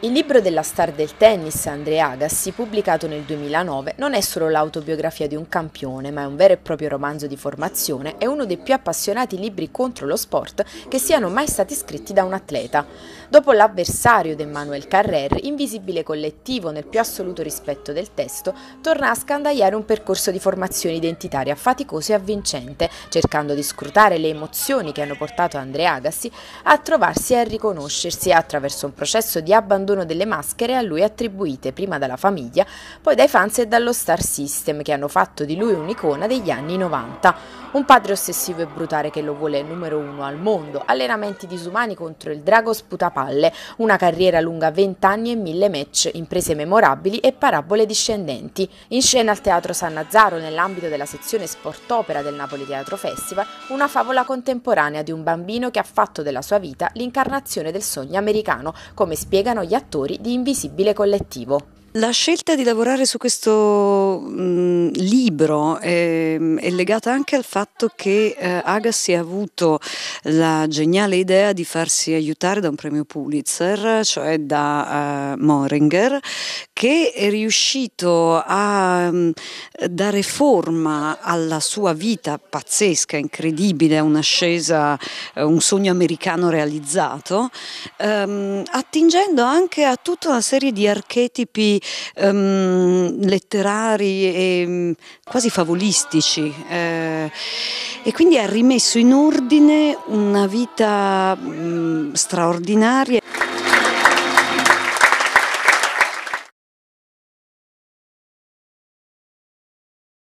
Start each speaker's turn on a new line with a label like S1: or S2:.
S1: Il libro della star del tennis, Andrea Agassi, pubblicato nel 2009, non è solo l'autobiografia di un campione, ma è un vero e proprio romanzo di formazione e uno dei più appassionati libri contro lo sport che siano mai stati scritti da un atleta. Dopo l'avversario di Emmanuel Carrer, invisibile collettivo nel più assoluto rispetto del testo, torna a scandagliare un percorso di formazione identitaria faticoso e avvincente, cercando di scrutare le emozioni che hanno portato Andrea Agassi a trovarsi e a riconoscersi attraverso un processo di abbandono delle maschere a lui attribuite prima dalla famiglia, poi dai fans e dallo star system che hanno fatto di lui un'icona degli anni 90. Un padre ossessivo e brutale che lo vuole numero uno al mondo, allenamenti disumani contro il drago sputapalle, una carriera lunga 20 anni e mille match, imprese memorabili e parabole discendenti. In scena al Teatro San Nazzaro, nell'ambito della sezione Sport Opera del Napoli Teatro Festival, una favola contemporanea di un bambino che ha fatto della sua vita l'incarnazione del sogno americano, come spiega spiegano gli attori di Invisibile Collettivo. La scelta di lavorare su
S2: questo mh, mm, libro è, ehm, è, legata anche al fatto che eh, Agassi ha avuto la geniale idea di farsi aiutare da un premio Pulitzer, cioè da uh, Moringer, che è riuscito a mm, dare forma alla sua vita pazzesca, incredibile, un'ascesa, eh, un sogno americano realizzato, ehm, attingendo anche a tutta una serie di archetipi ehm, letterari e mm, quasi favolistici eh, e quindi ha rimesso in ordine una vita mm, straordinaria.